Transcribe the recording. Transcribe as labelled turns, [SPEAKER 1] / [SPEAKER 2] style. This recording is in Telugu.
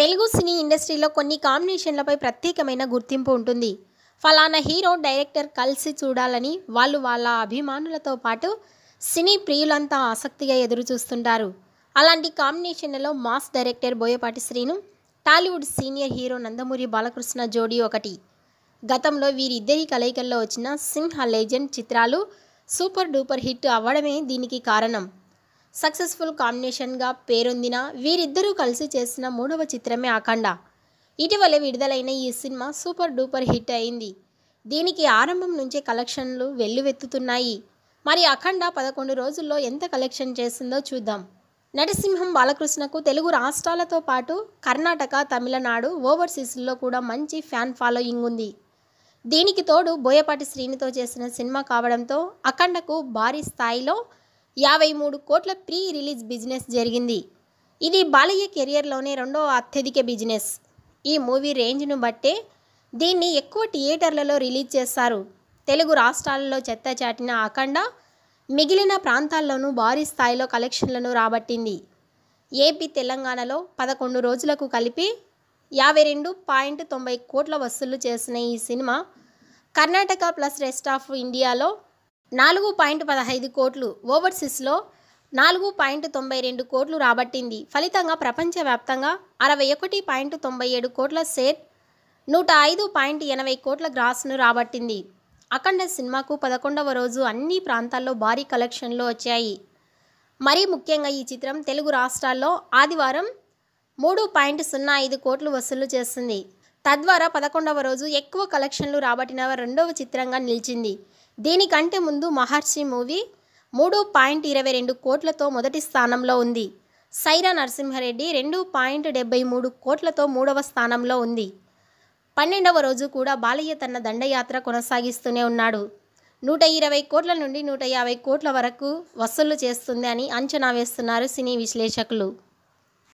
[SPEAKER 1] తెలుగు సినీ ఇండస్ట్రీలో కొన్ని కాంబినేషన్లపై ప్రత్యేకమైన గుర్తింపు ఉంటుంది ఫలానా హీరో డైరెక్టర్ కలిసి చూడాలని వాళ్ళు వాళ్ళ అభిమానులతో పాటు సినీ ప్రియులంతా ఆసక్తిగా ఎదురు చూస్తుంటారు అలాంటి కాంబినేషన్లలో mass director Boyapati Srinu Tollywood senior hero Nandamuri Balakrishna జోడీ ఒకటి గతంలో వీరిద్దరి కలయికల్లో వచ్చిన సింహ లెజెండ్ చిత్రాలు సూపర్ డూపర్ హిట్ అవ్వడమే దీనికి కారణం సక్సెస్ఫుల్ కాంబినేషన్గా పేరొందిన వీరిద్దరూ కలిసి చేసిన మూడవ చిత్రమే అఖండ ఇటీవలే విడుదలైన ఈ సినిమా సూపర్ డూపర్ హిట్ అయింది దీనికి ఆరంభం నుంచే కలెక్షన్లు వెల్లువెత్తుతున్నాయి మరి అఖండ పదకొండు రోజుల్లో ఎంత కలెక్షన్ చేసిందో చూద్దాం నటసింహం బాలకృష్ణకు తెలుగు రాష్ట్రాలతో పాటు కర్ణాటక తమిళనాడు ఓవర్సీస్లో కూడా మంచి ఫ్యాన్ ఫాలోయింగ్ ఉంది దీనికి తోడు బోయపాటి శ్రీనితో చేసిన సినిమా కావడంతో అఖండకు భారీ స్థాయిలో యాభై మూడు కోట్ల ప్రీ రిలీజ్ బిజినెస్ జరిగింది ఇది బాలయ్య కెరియర్లోనే రెండో అత్యధిక బిజినెస్ ఈ మూవీ రేంజ్ను బట్టే దీన్ని ఎక్కువ థియేటర్లలో రిలీజ్ చేస్తారు తెలుగు రాష్ట్రాలలో చెత్త చాటిన అఖండ మిగిలిన ప్రాంతాల్లోనూ భారీ స్థాయిలో కలెక్షన్లను రాబట్టింది ఏపీ తెలంగాణలో పదకొండు రోజులకు కలిపి యాభై రెండు పాయింట్ తొంభై కోట్ల వసూళ్లు చేసిన ఈ సినిమా కర్ణాటక ప్లస్ రెస్ట్ ఆఫ్ ఇండియాలో నాలుగు పాయింట్ పదహైదు కోట్లు ఓవర్సీస్లో నాలుగు పాయింట్ తొంభై రెండు కోట్లు రాబట్టింది ఫలితంగా ప్రపంచవ్యాప్తంగా అరవై ఒకటి పాయింట్ తొంభై ఏడు కోట్ల షేర్ నూట ఐదు పాయింట్ ఎనభై కోట్ల గ్రాస్ను రాబట్టింది అఖండ సినిమాకు పదకొండవ రోజు అన్ని ప్రాంతాల్లో భారీ కలెక్షన్లు వచ్చాయి మరీ ముఖ్యంగా ఈ చిత్రం తెలుగు రాష్ట్రాల్లో ఆదివారం మూడు పాయింట్ సున్నా ఐదు కోట్లు వసూలు చేస్తుంది తద్వారా పదకొండవ రోజు ఎక్కువ కలెక్షన్లు రాబట్టిన రెండవ చిత్రంగా నిలిచింది దీనికంటే ముందు మహర్షి మూవీ మూడు పాయింట్ ఇరవై రెండు కోట్లతో మొదటి స్థానంలో ఉంది సైరా నరసింహారెడ్డి రెండు పాయింట్ డెబ్బై మూడు కోట్లతో మూడవ స్థానంలో ఉంది పన్నెండవ రోజు కూడా బాలయ్య తన దండయాత్ర కొనసాగిస్తూనే ఉన్నాడు నూట ఇరవై కోట్ల నుండి నూట యాభై కోట్ల వరకు వసూళ్లు చేస్తుంది అని అంచనా వేస్తున్నారు సినీ విశ్లేషకులు